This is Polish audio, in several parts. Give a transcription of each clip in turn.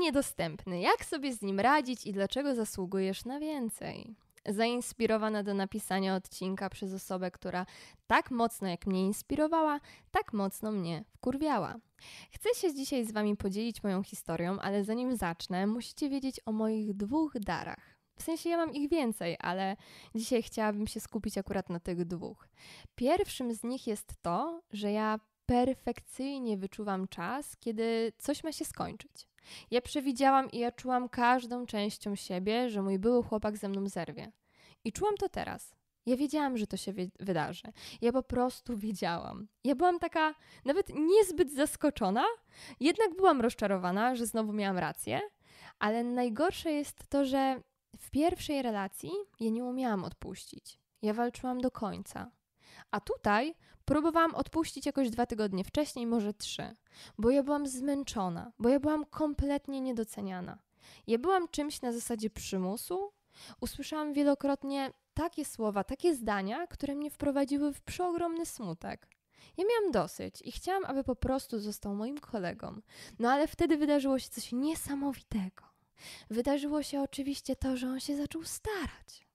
niedostępny. Jak sobie z nim radzić i dlaczego zasługujesz na więcej? Zainspirowana do napisania odcinka przez osobę, która tak mocno jak mnie inspirowała, tak mocno mnie wkurwiała. Chcę się dzisiaj z Wami podzielić moją historią, ale zanim zacznę, musicie wiedzieć o moich dwóch darach. W sensie ja mam ich więcej, ale dzisiaj chciałabym się skupić akurat na tych dwóch. Pierwszym z nich jest to, że ja perfekcyjnie wyczuwam czas, kiedy coś ma się skończyć. Ja przewidziałam i ja czułam każdą częścią siebie, że mój były chłopak ze mną zerwie. I czułam to teraz. Ja wiedziałam, że to się wydarzy. Ja po prostu wiedziałam. Ja byłam taka nawet niezbyt zaskoczona, jednak byłam rozczarowana, że znowu miałam rację, ale najgorsze jest to, że w pierwszej relacji ja nie umiałam odpuścić. Ja walczyłam do końca. A tutaj próbowałam odpuścić jakoś dwa tygodnie wcześniej, może trzy, bo ja byłam zmęczona, bo ja byłam kompletnie niedoceniana. Ja byłam czymś na zasadzie przymusu. Usłyszałam wielokrotnie takie słowa, takie zdania, które mnie wprowadziły w przeogromny smutek. Ja miałam dosyć i chciałam, aby po prostu został moim kolegą. No ale wtedy wydarzyło się coś niesamowitego. Wydarzyło się oczywiście to, że on się zaczął starać.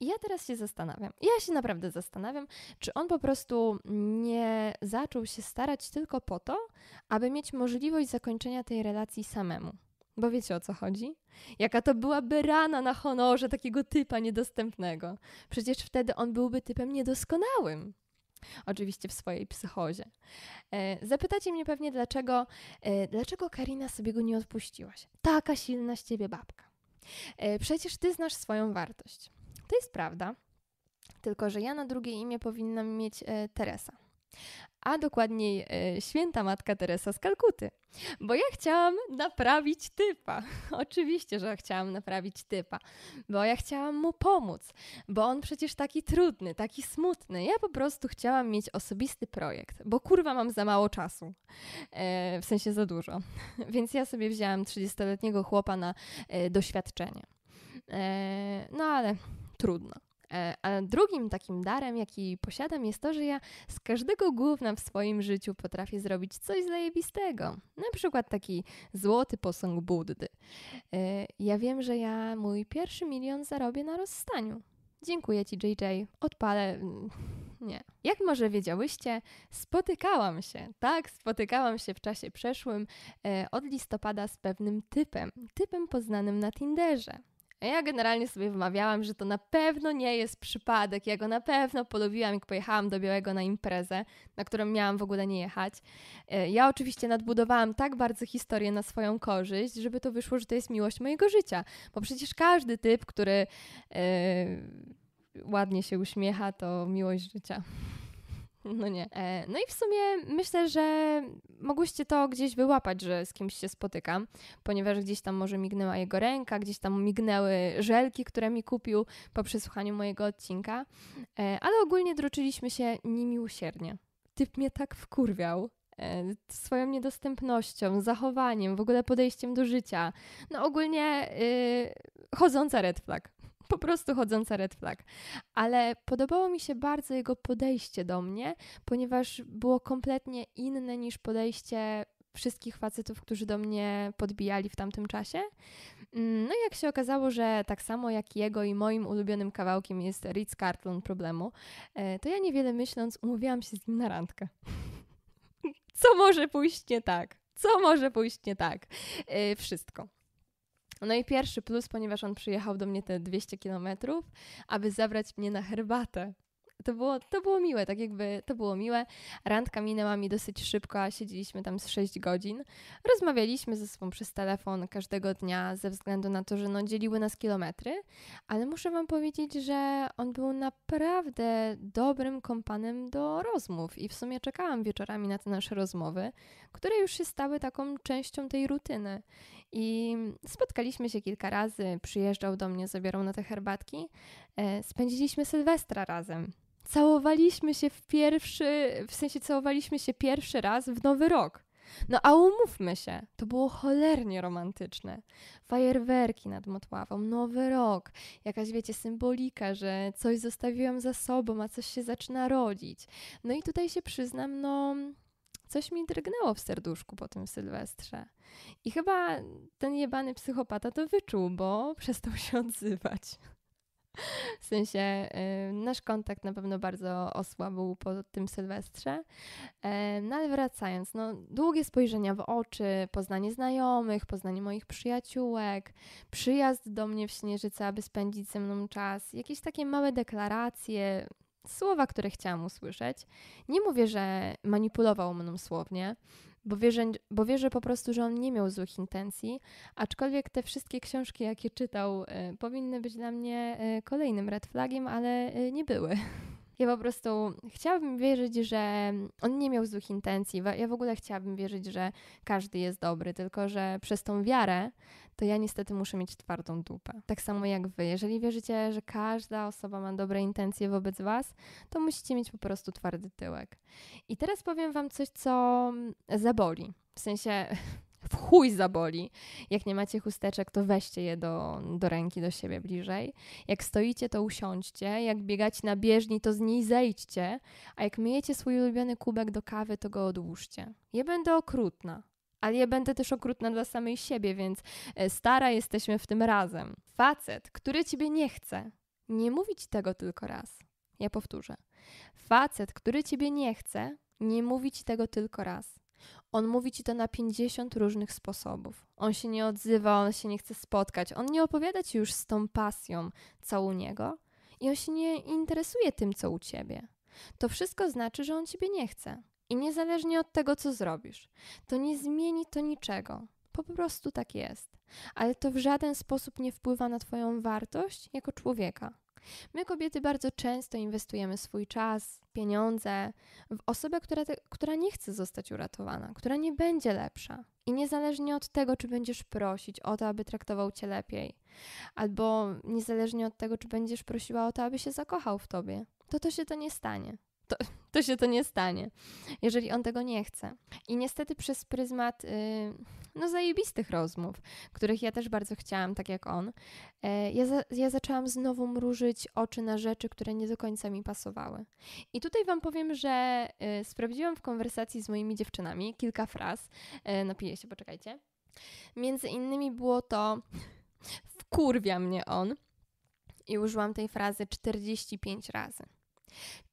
I ja teraz się zastanawiam, ja się naprawdę zastanawiam, czy on po prostu nie zaczął się starać tylko po to, aby mieć możliwość zakończenia tej relacji samemu. Bo wiecie o co chodzi? Jaka to byłaby rana na honorze takiego typa niedostępnego. Przecież wtedy on byłby typem niedoskonałym. Oczywiście w swojej psychozie. E, zapytacie mnie pewnie, dlaczego, e, dlaczego Karina sobie go nie odpuściłaś? Taka silna z ciebie babka. E, przecież ty znasz swoją wartość. To jest prawda, tylko że ja na drugie imię powinnam mieć e, Teresa. A dokładniej e, święta matka Teresa z Kalkuty. Bo ja chciałam naprawić typa. Oczywiście, że chciałam naprawić typa, bo ja chciałam mu pomóc, bo on przecież taki trudny, taki smutny. Ja po prostu chciałam mieć osobisty projekt, bo kurwa mam za mało czasu. E, w sensie za dużo. Więc ja sobie wzięłam 30-letniego chłopa na e, doświadczenie. E, no ale trudno. E, a drugim takim darem, jaki posiadam, jest to, że ja z każdego główna w swoim życiu potrafię zrobić coś zajebistego. Na przykład taki złoty posąg Buddy. E, ja wiem, że ja mój pierwszy milion zarobię na rozstaniu. Dziękuję Ci, JJ. Odpalę. Mm, nie. Jak może wiedziałyście, spotykałam się, tak, spotykałam się w czasie przeszłym e, od listopada z pewnym typem, typem poznanym na Tinderze. A ja generalnie sobie wymawiałam, że to na pewno nie jest przypadek. Ja go na pewno polubiłam, jak pojechałam do Białego na imprezę, na którą miałam w ogóle nie jechać. E, ja oczywiście nadbudowałam tak bardzo historię na swoją korzyść, żeby to wyszło, że to jest miłość mojego życia. Bo przecież każdy typ, który yy, ładnie się uśmiecha, to miłość życia. No nie. E, no i w sumie myślę, że mogłyście to gdzieś wyłapać, że z kimś się spotykam, ponieważ gdzieś tam może mignęła jego ręka, gdzieś tam mignęły żelki, które mi kupił po przesłuchaniu mojego odcinka, e, ale ogólnie druczyliśmy się niemiłosiernie. Typ mnie tak wkurwiał e, swoją niedostępnością, zachowaniem, w ogóle podejściem do życia. No ogólnie yy, chodząca red flag po prostu chodząca red flag. Ale podobało mi się bardzo jego podejście do mnie, ponieważ było kompletnie inne niż podejście wszystkich facetów, którzy do mnie podbijali w tamtym czasie. Mm, no i jak się okazało, że tak samo jak jego i moim ulubionym kawałkiem jest Ritz Carlton Problemu, e, to ja niewiele myśląc umówiłam się z nim na randkę. Co może pójść nie tak? Co może pójść nie tak? E, wszystko. No i pierwszy plus, ponieważ on przyjechał do mnie te 200 kilometrów, aby zabrać mnie na herbatę to było, to było miłe, tak jakby to było miłe. Randka minęła mi dosyć szybko, a siedzieliśmy tam z 6 godzin. Rozmawialiśmy ze sobą przez telefon każdego dnia ze względu na to, że no, dzieliły nas kilometry, ale muszę Wam powiedzieć, że on był naprawdę dobrym kompanem do rozmów i w sumie czekałam wieczorami na te nasze rozmowy, które już się stały taką częścią tej rutyny. I spotkaliśmy się kilka razy, przyjeżdżał do mnie, zabierał na te herbatki. E, spędziliśmy Sylwestra razem. Całowaliśmy się w pierwszy, w sensie całowaliśmy się pierwszy raz w nowy rok. No a umówmy się, to było cholernie romantyczne. Fajerwerki nad Motławą, nowy rok, jakaś wiecie symbolika, że coś zostawiłam za sobą, a coś się zaczyna rodzić. No i tutaj się przyznam, no coś mi drgnęło w serduszku po tym Sylwestrze. I chyba ten jebany psychopata to wyczuł, bo przestał się odzywać. W sensie y, nasz kontakt na pewno bardzo osłabł po tym Sylwestrze. E, no ale wracając, no, długie spojrzenia w oczy, poznanie znajomych, poznanie moich przyjaciółek, przyjazd do mnie w Śnieżyce, aby spędzić ze mną czas, jakieś takie małe deklaracje, słowa, które chciałam usłyszeć. Nie mówię, że manipulował mną słownie, bo wierzę, bo wierzę po prostu, że on nie miał złych intencji, aczkolwiek te wszystkie książki, jakie czytał, y, powinny być dla mnie y, kolejnym red flagiem, ale y, nie były. Ja po prostu chciałabym wierzyć, że on nie miał złych intencji. Ja w ogóle chciałabym wierzyć, że każdy jest dobry, tylko że przez tą wiarę to ja niestety muszę mieć twardą dupę. Tak samo jak wy. Jeżeli wierzycie, że każda osoba ma dobre intencje wobec was, to musicie mieć po prostu twardy tyłek. I teraz powiem wam coś, co mm, zaboli. W sensie w chuj zaboli. Jak nie macie chusteczek, to weźcie je do, do ręki, do siebie bliżej. Jak stoicie, to usiądźcie. Jak biegacie na bieżni, to z niej zejdźcie. A jak myjecie swój ulubiony kubek do kawy, to go odłóżcie. Ja będę okrutna ale ja będę też okrutna dla samej siebie, więc e, stara jesteśmy w tym razem. Facet, który ciebie nie chce, nie mówi ci tego tylko raz. Ja powtórzę. Facet, który ciebie nie chce, nie mówi ci tego tylko raz. On mówi ci to na 50 różnych sposobów. On się nie odzywa, on się nie chce spotkać, on nie opowiada ci już z tą pasją, co u niego i on się nie interesuje tym, co u ciebie. To wszystko znaczy, że on ciebie nie chce. I niezależnie od tego, co zrobisz, to nie zmieni to niczego. Po prostu tak jest. Ale to w żaden sposób nie wpływa na Twoją wartość jako człowieka. My, kobiety, bardzo często inwestujemy swój czas, pieniądze w osobę, która, te, która nie chce zostać uratowana, która nie będzie lepsza. I niezależnie od tego, czy będziesz prosić o to, aby traktował cię lepiej, albo niezależnie od tego, czy będziesz prosiła o to, aby się zakochał w tobie, to to się to nie stanie to, to się to nie stanie, jeżeli on tego nie chce. I niestety przez pryzmat yy, no zajebistych rozmów, których ja też bardzo chciałam, tak jak on, yy, ja, za, ja zaczęłam znowu mrużyć oczy na rzeczy, które nie do końca mi pasowały. I tutaj Wam powiem, że yy, sprawdziłam w konwersacji z moimi dziewczynami kilka fraz, yy, napiję się, poczekajcie. Między innymi było to wkurwia mnie on i użyłam tej frazy 45 razy.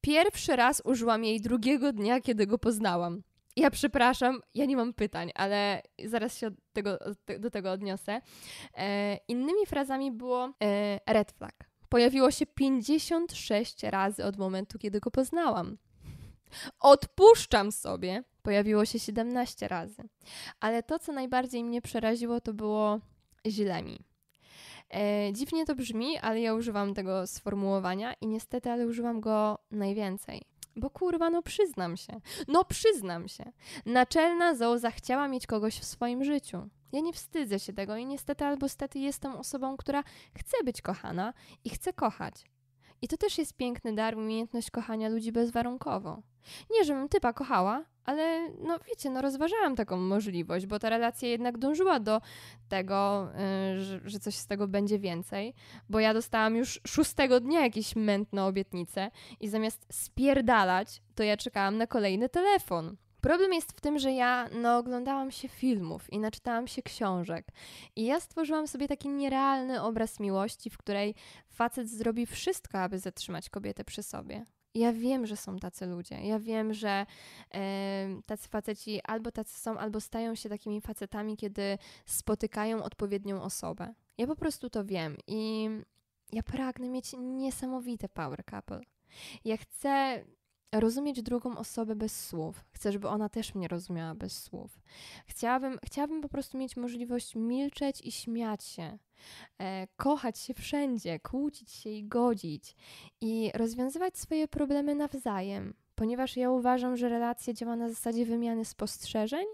Pierwszy raz użyłam jej drugiego dnia, kiedy go poznałam. Ja przepraszam, ja nie mam pytań, ale zaraz się tego, do tego odniosę. E, innymi frazami było e, red flag. Pojawiło się 56 razy od momentu, kiedy go poznałam. Odpuszczam sobie. Pojawiło się 17 razy. Ale to, co najbardziej mnie przeraziło, to było źle mi. E, dziwnie to brzmi, ale ja używam tego sformułowania i niestety, ale używam go najwięcej. Bo kurwa, no przyznam się. No przyznam się. Naczelna zoza zachciała mieć kogoś w swoim życiu. Ja nie wstydzę się tego i niestety albo stety jestem osobą, która chce być kochana i chce kochać. I to też jest piękny dar, umiejętność kochania ludzi bezwarunkowo. Nie, żebym typa kochała, ale no wiecie, no rozważałam taką możliwość, bo ta relacja jednak dążyła do tego, yy, że, że, coś z tego będzie więcej, bo ja dostałam już szóstego dnia jakieś mętne obietnice i zamiast spierdalać, to ja czekałam na kolejny telefon. Problem jest w tym, że ja no, oglądałam się filmów i naczytałam się książek. I ja stworzyłam sobie taki nierealny obraz miłości, w której facet zrobi wszystko, aby zatrzymać kobietę przy sobie. Ja wiem, że są tacy ludzie. Ja wiem, że yy, tacy faceci albo tacy są, albo stają się takimi facetami, kiedy spotykają odpowiednią osobę. Ja po prostu to wiem i ja pragnę mieć niesamowite power couple. Ja chcę rozumieć drugą osobę bez słów. Chcę, żeby ona też mnie rozumiała bez słów. Chciałabym, chciałabym po prostu mieć możliwość milczeć i śmiać się, e, kochać się wszędzie, kłócić się i godzić i rozwiązywać swoje problemy nawzajem, ponieważ ja uważam, że relacja działa na zasadzie wymiany spostrzeżeń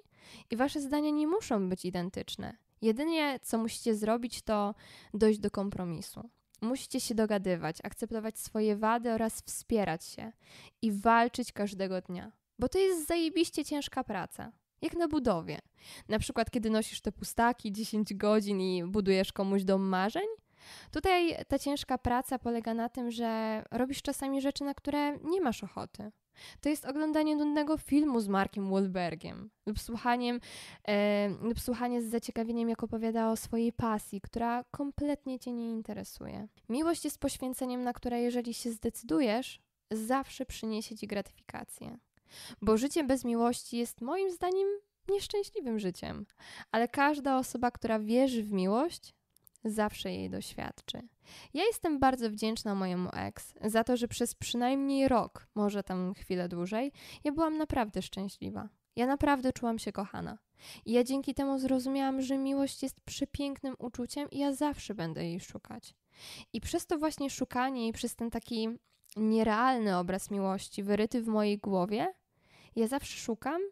i wasze zdania nie muszą być identyczne. Jedynie co musicie zrobić, to dojść do kompromisu. Musicie się dogadywać, akceptować swoje wady oraz wspierać się i walczyć każdego dnia, bo to jest zajebiście ciężka praca. Jak na budowie. Na przykład, kiedy nosisz te pustaki 10 godzin i budujesz komuś dom marzeń, Tutaj ta ciężka praca polega na tym, że robisz czasami rzeczy, na które nie masz ochoty. To jest oglądanie nudnego filmu z Markiem Wahlbergiem lub, słuchaniem, e, lub słuchanie z zaciekawieniem, jak opowiada o swojej pasji, która kompletnie cię nie interesuje. Miłość jest poświęceniem, na które jeżeli się zdecydujesz, zawsze przyniesie ci gratyfikację. Bo życie bez miłości jest moim zdaniem nieszczęśliwym życiem, ale każda osoba, która wierzy w miłość, zawsze jej doświadczy. Ja jestem bardzo wdzięczna mojemu ex za to, że przez przynajmniej rok, może tam chwilę dłużej, ja byłam naprawdę szczęśliwa. Ja naprawdę czułam się kochana. I ja dzięki temu zrozumiałam, że miłość jest przepięknym uczuciem i ja zawsze będę jej szukać. I przez to właśnie szukanie i przez ten taki nierealny obraz miłości wyryty w mojej głowie, ja zawsze szukam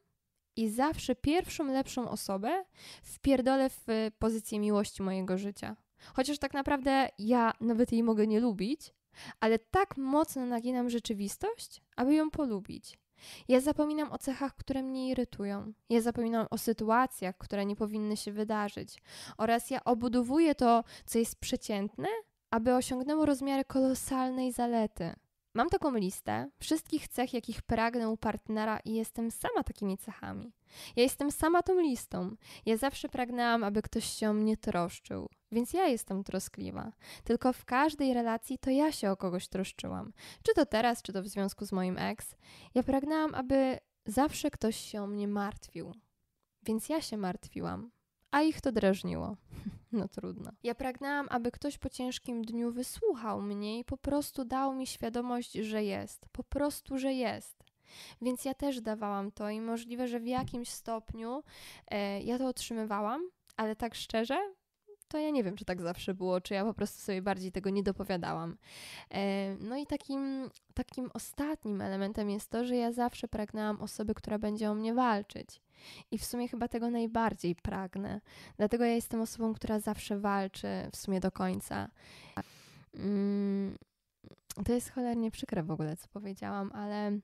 i zawsze pierwszą lepszą osobę wpierdolę w y, pozycję miłości mojego życia. Chociaż tak naprawdę ja nawet jej mogę nie lubić, ale tak mocno naginam rzeczywistość, aby ją polubić. Ja zapominam o cechach, które mnie irytują. Ja zapominam o sytuacjach, które nie powinny się wydarzyć. Oraz ja obudowuję to, co jest przeciętne, aby osiągnęło rozmiary kolosalnej zalety. Mam taką listę wszystkich cech, jakich pragnę u partnera i jestem sama takimi cechami. Ja jestem sama tą listą. Ja zawsze pragnęłam, aby ktoś się o mnie troszczył, więc ja jestem troskliwa. Tylko w każdej relacji to ja się o kogoś troszczyłam. Czy to teraz, czy to w związku z moim ex. Ja pragnęłam, aby zawsze ktoś się o mnie martwił. Więc ja się martwiłam, a ich to drażniło. No trudno. Ja pragnęłam, aby ktoś po ciężkim dniu wysłuchał mnie i po prostu dał mi świadomość, że jest. Po prostu, że jest. Więc ja też dawałam to i możliwe, że w jakimś stopniu e, ja to otrzymywałam, ale tak szczerze, to ja nie wiem, czy tak zawsze było, czy ja po prostu sobie bardziej tego nie dopowiadałam. E, no i takim, takim ostatnim elementem jest to, że ja zawsze pragnęłam osoby, która będzie o mnie walczyć. I w sumie chyba tego najbardziej pragnę. Dlatego ja jestem osobą, która zawsze walczy, w sumie do końca. Mm, to jest cholernie przykre w ogóle, co powiedziałam, ale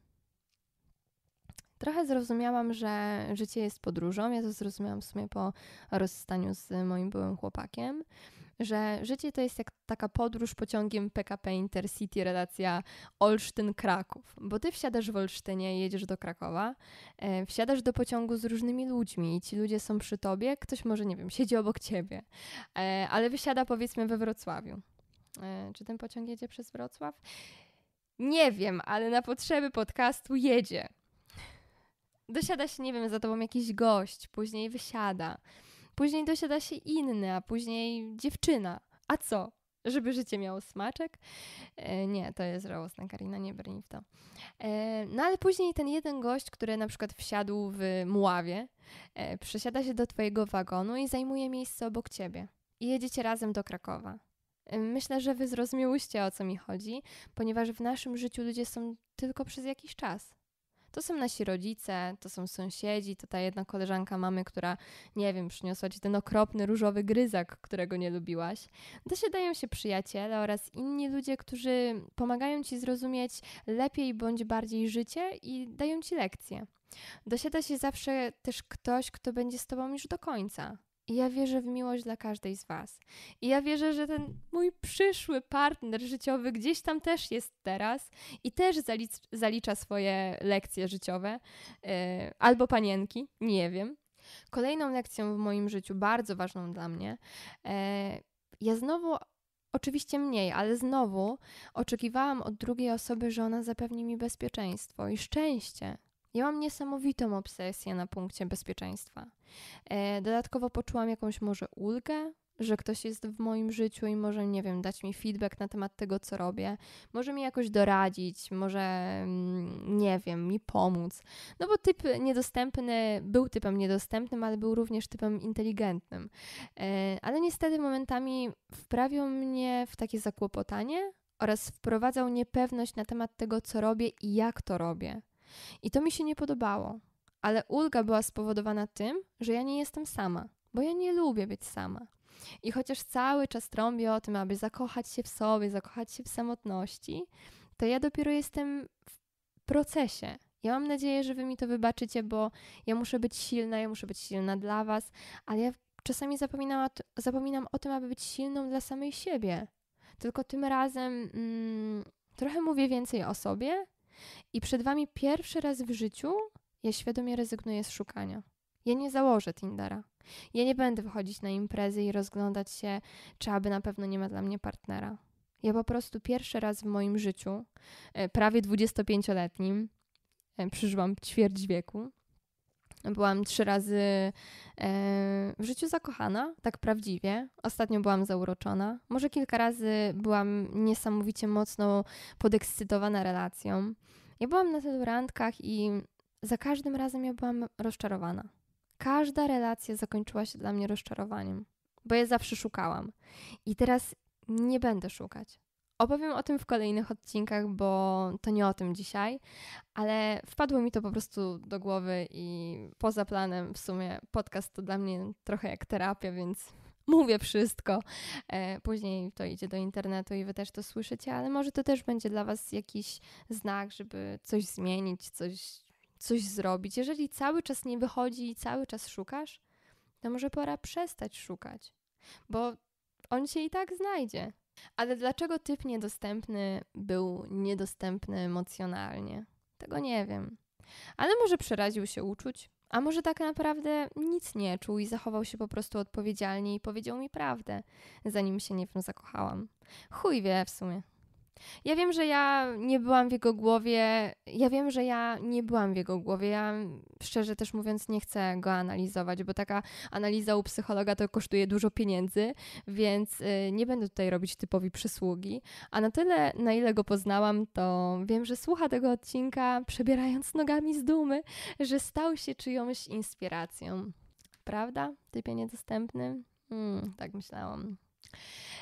Trochę zrozumiałam, że życie jest podróżą. Ja to zrozumiałam w sumie po rozstaniu z moim byłym chłopakiem, że życie to jest jak taka podróż pociągiem PKP Intercity, relacja Olsztyn-Kraków. Bo ty wsiadasz w Olsztynie, jedziesz do Krakowa, e, wsiadasz do pociągu z różnymi ludźmi i ci ludzie są przy tobie, ktoś może, nie wiem, siedzi obok ciebie, e, ale wysiada powiedzmy we Wrocławiu. E, czy ten pociąg jedzie przez Wrocław? Nie wiem, ale na potrzeby podcastu jedzie dosiada się, nie wiem, za tobą jakiś gość, później wysiada, później dosiada się inny, a później dziewczyna. A co? Żeby życie miało smaczek? E, nie, to jest żałosna Karina, nie brnij w to. E, no ale później ten jeden gość, który na przykład wsiadł w mławie, e, przesiada się do twojego wagonu i zajmuje miejsce obok ciebie. I jedziecie razem do Krakowa. E, myślę, że wy zrozumiałyście o co mi chodzi, ponieważ w naszym życiu ludzie są tylko przez jakiś czas. To są nasi rodzice, to są sąsiedzi, to ta jedna koleżanka mamy, która, nie wiem, przyniosła ci ten okropny różowy gryzak, którego nie lubiłaś. Dosiadają się przyjaciele oraz inni ludzie, którzy pomagają ci zrozumieć lepiej bądź bardziej życie i dają ci lekcje. Dosiada się zawsze też ktoś, kto będzie z tobą już do końca. I ja wierzę w miłość dla każdej z Was. I ja wierzę, że ten mój przyszły partner życiowy gdzieś tam też jest teraz i też zalicz, zalicza swoje lekcje życiowe yy, albo panienki, nie wiem. Kolejną lekcją w moim życiu, bardzo ważną dla mnie, yy, ja znowu Oczywiście mniej, ale znowu oczekiwałam od drugiej osoby, że ona zapewni mi bezpieczeństwo i szczęście. Ja mam niesamowitą obsesję na punkcie bezpieczeństwa. E, dodatkowo poczułam jakąś może ulgę, że ktoś jest w moim życiu i może, nie wiem, dać mi feedback na temat tego, co robię, może mi jakoś doradzić, może, mm, nie wiem, mi pomóc. No bo typ niedostępny był typem niedostępnym, ale był również typem inteligentnym. E, ale niestety momentami wprawił mnie w takie zakłopotanie oraz wprowadzał niepewność na temat tego, co robię i jak to robię. I to mi się nie podobało, ale ulga była spowodowana tym, że ja nie jestem sama, bo ja nie lubię być sama. I chociaż cały czas trąbię o tym, aby zakochać się w sobie, zakochać się w samotności, to ja dopiero jestem w procesie. Ja mam nadzieję, że wy mi to wybaczycie, bo ja muszę być silna, ja muszę być silna dla was, ale ja czasami zapominam, zapominam o tym, aby być silną dla samej siebie. Tylko tym razem mm, trochę mówię więcej o sobie, i przed Wami pierwszy raz w życiu ja świadomie rezygnuję z szukania. Ja nie założę Tindera. Ja nie będę wychodzić na imprezy i rozglądać się, czy aby na pewno nie ma dla mnie partnera. Ja po prostu pierwszy raz w moim życiu, e, prawie 25-letnim, e, przeżyłam ćwierć wieku, Byłam trzy razy e, w życiu zakochana, tak prawdziwie. Ostatnio byłam zauroczona. Może kilka razy byłam niesamowicie mocno podekscytowana relacją. Ja byłam na tylu randkach i za każdym razem ja byłam rozczarowana. Każda relacja zakończyła się dla mnie rozczarowaniem, bo ja zawsze szukałam. I teraz nie będę szukać. Opowiem o tym w kolejnych odcinkach, bo to nie o tym dzisiaj, ale wpadło mi to po prostu do głowy i poza planem w sumie podcast to dla mnie trochę jak terapia, więc mówię wszystko. E, później to idzie do internetu i wy też to słyszycie, ale może to też będzie dla was jakiś znak, żeby coś zmienić, coś, coś zrobić. Jeżeli cały czas nie wychodzi i cały czas szukasz, to może pora przestać szukać, bo on się i tak znajdzie. Ale dlaczego typ niedostępny był niedostępny emocjonalnie? Tego nie wiem. Ale może przeraził się uczuć, a może tak naprawdę nic nie czuł i zachował się po prostu odpowiedzialnie i powiedział mi prawdę, zanim się nie wiem zakochałam. Chuj wie w sumie. Ja wiem, że ja nie byłam w jego głowie. Ja wiem, że ja nie byłam w jego głowie. Ja szczerze też mówiąc nie chcę go analizować, bo taka analiza u psychologa to kosztuje dużo pieniędzy, więc y, nie będę tutaj robić typowi przysługi. A na tyle, na ile go poznałam, to wiem, że słucha tego odcinka, przebierając nogami z dumy, że stał się czyjąś inspiracją. Prawda? Typie niedostępny? Hmm, tak myślałam.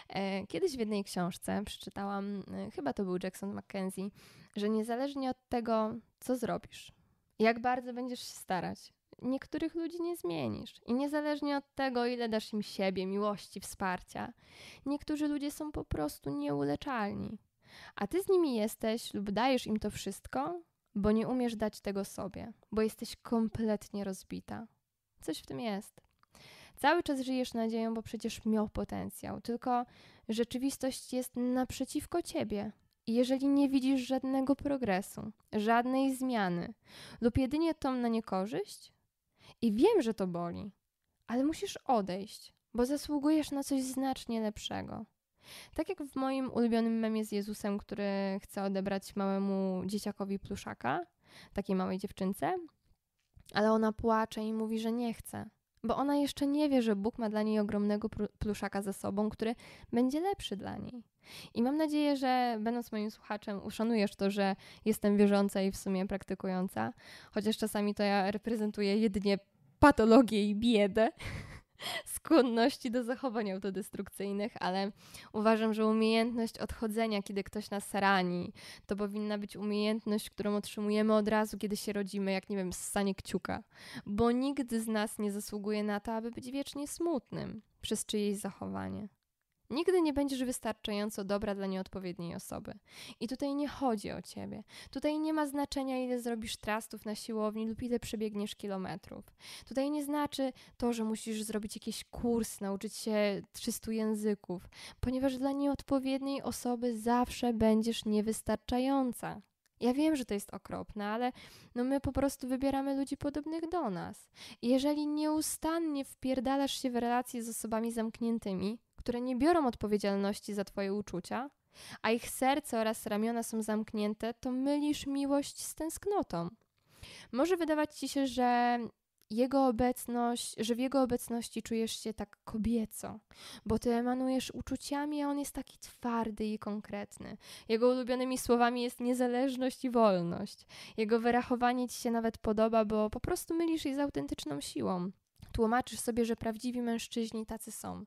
E, kiedyś w jednej książce przeczytałam, e, chyba to był Jackson Mackenzie, że niezależnie od tego, co zrobisz, jak bardzo będziesz się starać, niektórych ludzi nie zmienisz. I niezależnie od tego, ile dasz im siebie, miłości, wsparcia, niektórzy ludzie są po prostu nieuleczalni. A ty z nimi jesteś lub dajesz im to wszystko, bo nie umiesz dać tego sobie, bo jesteś kompletnie rozbita. Coś w tym jest. Cały czas żyjesz nadzieją, bo przecież miał potencjał, tylko rzeczywistość jest naprzeciwko ciebie. Jeżeli nie widzisz żadnego progresu, żadnej zmiany lub jedynie tą na niekorzyść, i wiem, że to boli, ale musisz odejść, bo zasługujesz na coś znacznie lepszego. Tak jak w moim ulubionym memie z Jezusem, który chce odebrać małemu dzieciakowi pluszaka, takiej małej dziewczynce, ale ona płacze i mówi, że nie chce bo ona jeszcze nie wie, że Bóg ma dla niej ogromnego pluszaka za sobą, który będzie lepszy dla niej. I mam nadzieję, że będąc moim słuchaczem, uszanujesz to, że jestem wierząca i w sumie praktykująca, chociaż czasami to ja reprezentuję jedynie patologię i biedę skłonności do zachowań autodestrukcyjnych, ale uważam, że umiejętność odchodzenia, kiedy ktoś nas rani, to powinna być umiejętność, którą otrzymujemy od razu, kiedy się rodzimy, jak nie wiem, ssanie kciuka, bo nikt z nas nie zasługuje na to, aby być wiecznie smutnym przez czyjeś zachowanie. Nigdy nie będziesz wystarczająco dobra dla nieodpowiedniej osoby. I tutaj nie chodzi o ciebie. Tutaj nie ma znaczenia, ile zrobisz trastów na siłowni lub ile przebiegniesz kilometrów. Tutaj nie znaczy to, że musisz zrobić jakiś kurs, nauczyć się 300 języków, ponieważ dla nieodpowiedniej osoby zawsze będziesz niewystarczająca. Ja wiem, że to jest okropne, ale no my po prostu wybieramy ludzi podobnych do nas. Jeżeli nieustannie wpierdalasz się w relacje z osobami zamkniętymi, które nie biorą odpowiedzialności za Twoje uczucia, a ich serce oraz ramiona są zamknięte, to mylisz miłość z tęsknotą. Może wydawać Ci się, że jego obecność, że w jego obecności czujesz się tak kobieco, bo ty emanujesz uczuciami, a on jest taki twardy i konkretny. Jego ulubionymi słowami jest niezależność i wolność. Jego wyrachowanie ci się nawet podoba, bo po prostu mylisz je z autentyczną siłą. Tłumaczysz sobie, że prawdziwi mężczyźni tacy są.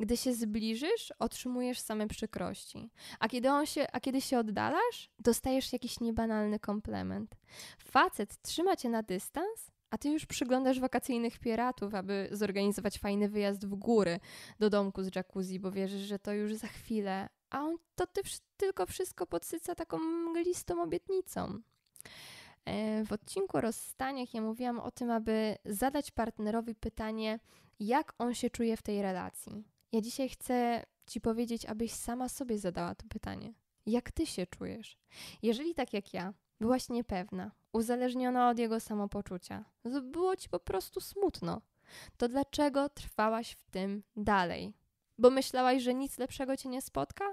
Gdy się zbliżysz, otrzymujesz same przykrości, a kiedy, on się, a kiedy się oddalasz, dostajesz jakiś niebanalny komplement. Facet trzyma cię na dystans, a ty już przyglądasz wakacyjnych piratów, aby zorganizować fajny wyjazd w góry do domku z jacuzzi, bo wierzysz, że to już za chwilę, a on to ty, tylko wszystko podsyca taką mglistą obietnicą. E, w odcinku o rozstaniach ja mówiłam o tym, aby zadać partnerowi pytanie, jak on się czuje w tej relacji. Ja dzisiaj chcę Ci powiedzieć, abyś sama sobie zadała to pytanie. Jak ty się czujesz? Jeżeli tak jak ja, byłaś niepewna, uzależniona od jego samopoczucia, było ci po prostu smutno, to dlaczego trwałaś w tym dalej? Bo myślałaś, że nic lepszego cię nie spotka?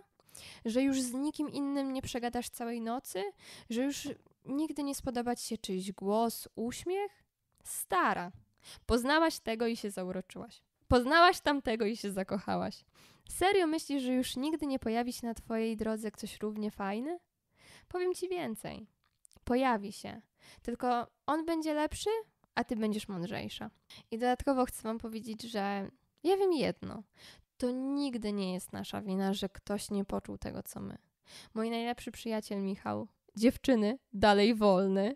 Że już z nikim innym nie przegadasz całej nocy? Że już Nigdy nie spodobać się czyjś głos, uśmiech? Stara. Poznałaś tego i się zauroczyłaś. Poznałaś tamtego i się zakochałaś. Serio myślisz, że już nigdy nie pojawi się na twojej drodze ktoś równie fajny? Powiem ci więcej. Pojawi się. Tylko on będzie lepszy, a ty będziesz mądrzejsza. I dodatkowo chcę wam powiedzieć, że ja wiem jedno. To nigdy nie jest nasza wina, że ktoś nie poczuł tego, co my. Mój najlepszy przyjaciel Michał dziewczyny, dalej wolny.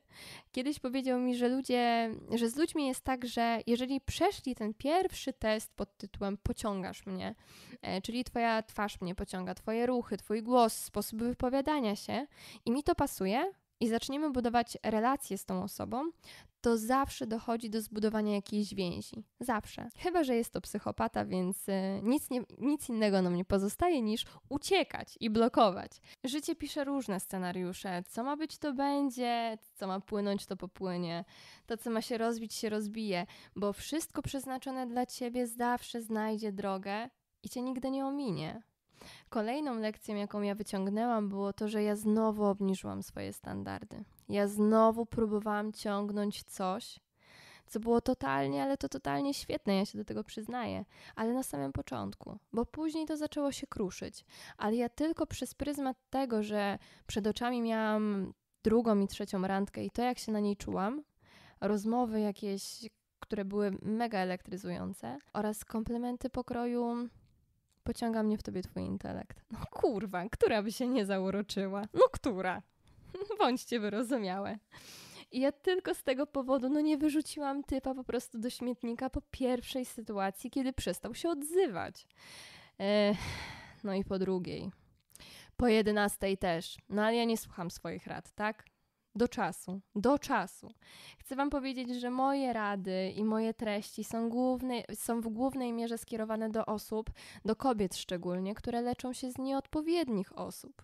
Kiedyś powiedział mi, że ludzie, że z ludźmi jest tak, że jeżeli przeszli ten pierwszy test pod tytułem pociągasz mnie, e, czyli twoja twarz mnie pociąga, twoje ruchy, twój głos, sposób wypowiadania się i mi to pasuje i zaczniemy budować relacje z tą osobą, to zawsze dochodzi do zbudowania jakiejś więzi. Zawsze. Chyba, że jest to psychopata, więc y, nic, nie, nic innego nam nie pozostaje niż uciekać i blokować. Życie pisze różne scenariusze. Co ma być, to będzie, co ma płynąć, to popłynie, to, co ma się rozbić, się rozbije, bo wszystko przeznaczone dla ciebie zawsze znajdzie drogę i cię nigdy nie ominie. Kolejną lekcją, jaką ja wyciągnęłam, było to, że ja znowu obniżyłam swoje standardy. Ja znowu próbowałam ciągnąć coś, co było totalnie, ale to totalnie świetne, ja się do tego przyznaję, ale na samym początku, bo później to zaczęło się kruszyć. Ale ja tylko przez pryzmat tego, że przed oczami miałam drugą i trzecią randkę i to, jak się na niej czułam, rozmowy jakieś, które były mega elektryzujące oraz komplementy pokroju Pociąga mnie w tobie twój intelekt. No kurwa, która by się nie zauroczyła? No która? Bądźcie wyrozumiałe. I ja tylko z tego powodu, no nie wyrzuciłam typa po prostu do śmietnika po pierwszej sytuacji, kiedy przestał się odzywać. Ech, no i po drugiej. Po jedenastej też. No ale ja nie słucham swoich rad, tak? do czasu, do czasu. Chcę Wam powiedzieć, że moje rady i moje treści są, główne, są w głównej mierze skierowane do osób, do kobiet szczególnie, które leczą się z nieodpowiednich osób.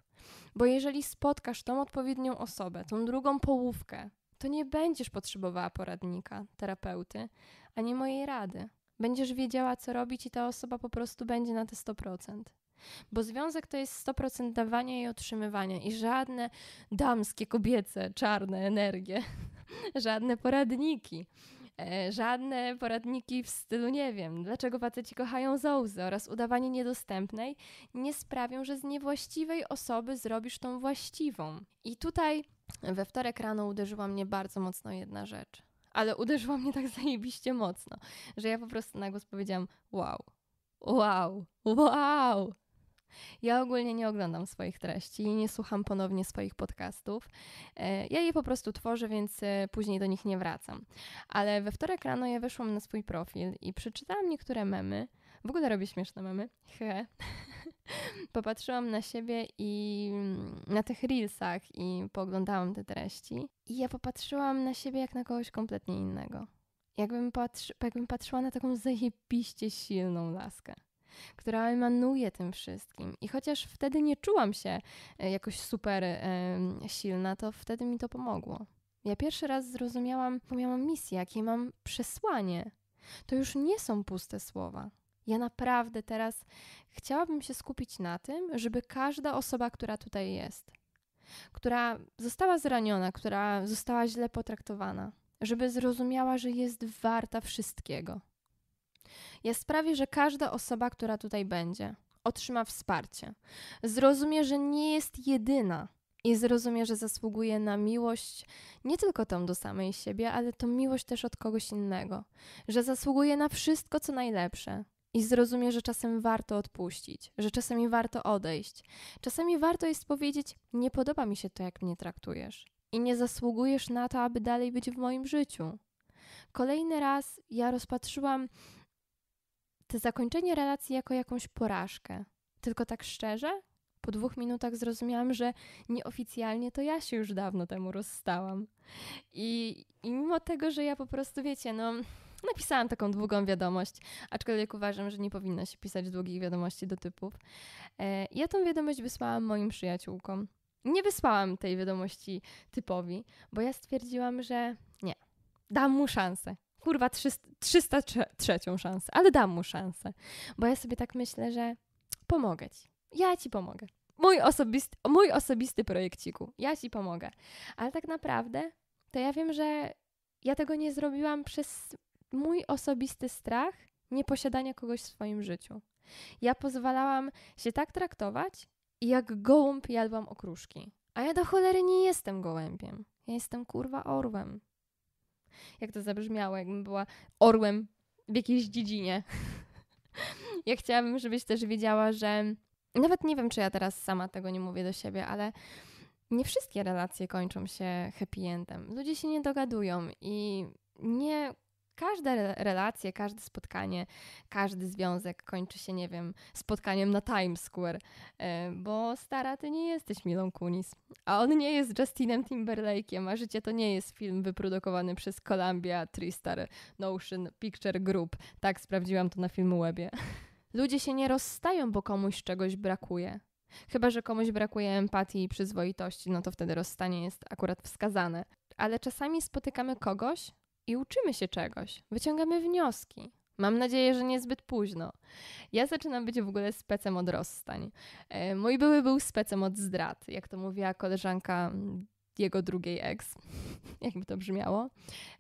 Bo jeżeli spotkasz tą odpowiednią osobę, tą drugą połówkę, to nie będziesz potrzebowała poradnika, terapeuty, ani mojej rady. Będziesz wiedziała, co robić, i ta osoba po prostu będzie na te 100%. Bo związek to jest 100% dawania i otrzymywania i żadne damskie, kobiece, czarne energie, żadne poradniki. E, żadne poradniki w stylu, nie wiem, dlaczego faceci kochają zołzy oraz udawanie niedostępnej nie sprawią, że z niewłaściwej osoby zrobisz tą właściwą. I tutaj we wtorek rano uderzyła mnie bardzo mocno jedna rzecz ale uderzyła mnie tak zajebiście mocno, że ja po prostu na głos powiedziałam: Wow, wow, wow, ja ogólnie nie oglądam swoich treści, nie słucham ponownie swoich podcastów. E, ja je po prostu tworzę, więc e, później do nich nie wracam. Ale we wtorek rano ja wyszłam na swój profil i przeczytałam niektóre memy. W ogóle robię śmieszne memy. He. Popatrzyłam na siebie i mm, na tych reelsach i pooglądałam te treści. I ja popatrzyłam na siebie jak na kogoś kompletnie innego. Jakbym, patrzy, jakbym patrzyła na taką zajebiście silną laskę która emanuje tym wszystkim. I chociaż wtedy nie czułam się e, jakoś super e, silna, to wtedy mi to pomogło. Ja pierwszy raz zrozumiałam, jaką mam misję, jakie mam przesłanie. To już nie są puste słowa. Ja naprawdę teraz chciałabym się skupić na tym, żeby każda osoba, która tutaj jest, która została zraniona, która została źle potraktowana, żeby zrozumiała, że jest warta wszystkiego. Ja sprawię, że każda osoba, która tutaj będzie, otrzyma wsparcie. Zrozumie, że nie jest jedyna i zrozumie, że zasługuje na miłość nie tylko tą do samej siebie, ale to miłość też od kogoś innego, że zasługuje na wszystko, co najlepsze. I zrozumie, że czasem warto odpuścić, że czasami warto odejść. Czasami warto jest powiedzieć: Nie podoba mi się to, jak mnie traktujesz, i nie zasługujesz na to, aby dalej być w moim życiu. Kolejny raz ja rozpatrzyłam te zakończenie relacji jako jakąś porażkę. Tylko tak szczerze, po dwóch minutach zrozumiałam, że nieoficjalnie to ja się już dawno temu rozstałam. I, i mimo tego, że ja po prostu, wiecie, no. Napisałam taką długą wiadomość, aczkolwiek uważam, że nie powinno się pisać długich wiadomości do typów. E, ja tą wiadomość wysłałam moim przyjaciółkom. Nie wysłałam tej wiadomości typowi, bo ja stwierdziłam, że nie, dam mu szansę kurwa trzysta 303 szansę, ale dam mu szansę, bo ja sobie tak myślę, że pomogę ci. Ja ci pomogę. Mój osobisty, mój osobisty projekciku. Ja ci pomogę. Ale tak naprawdę to ja wiem, że ja tego nie zrobiłam przez mój osobisty strach nieposiadania kogoś w swoim życiu. Ja pozwalałam się tak traktować, jak gołąb jadłam okruszki. A ja do cholery nie jestem gołębiem. Ja jestem kurwa orłem jak to zabrzmiało, jakbym była orłem w jakiejś dziedzinie. ja chciałabym, żebyś też wiedziała, że nawet nie wiem, czy ja teraz sama tego nie mówię do siebie, ale nie wszystkie relacje kończą się happy endem. Ludzie się nie dogadują i nie każda relacja, każde spotkanie, każdy związek kończy się, nie wiem, spotkaniem na Times Square, e, bo stara, ty nie jesteś Milą Kunis, a on nie jest Justinem Timberlake'iem, a życie to nie jest film wyprodukowany przez Columbia Tristar Notion Picture Group. Tak, sprawdziłam to na filmu webie. Ludzie się nie rozstają, bo komuś czegoś brakuje. Chyba, że komuś brakuje empatii i przyzwoitości, no to wtedy rozstanie jest akurat wskazane. Ale czasami spotykamy kogoś, i uczymy się czegoś, wyciągamy wnioski. Mam nadzieję, że nie zbyt późno. Ja zaczynam być w ogóle specem od rozstań. E, mój były był specem od zdrad, jak to mówiła koleżanka mm, jego drugiej ex, jakby to brzmiało.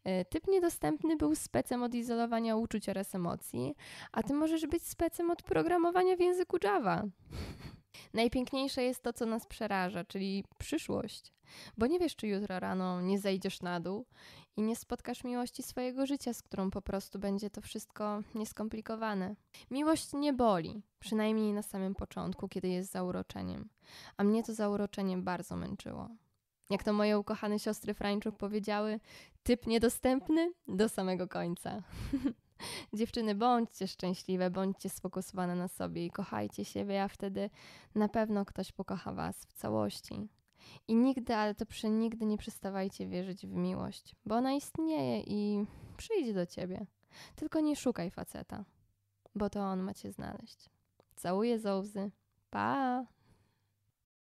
E, typ niedostępny był specem od izolowania uczuć oraz emocji, a ty możesz być specem od programowania w języku Java. Najpiękniejsze jest to, co nas przeraża, czyli przyszłość. Bo nie wiesz, czy jutro rano nie zejdziesz na dół, i nie spotkasz miłości swojego życia, z którą po prostu będzie to wszystko nieskomplikowane. Miłość nie boli, przynajmniej na samym początku, kiedy jest zauroczeniem, a mnie to zauroczenie bardzo męczyło. Jak to moje ukochane siostry Frańczuk powiedziały, typ niedostępny do samego końca. Dziewczyny, bądźcie szczęśliwe, bądźcie sfokusowane na sobie i kochajcie siebie, a wtedy na pewno ktoś pokocha Was w całości. I nigdy, ale to przenigdy nie przestawajcie wierzyć w miłość, bo ona istnieje i przyjdzie do ciebie. Tylko nie szukaj faceta, bo to on ma cię znaleźć. Całuję za łzy. Pa!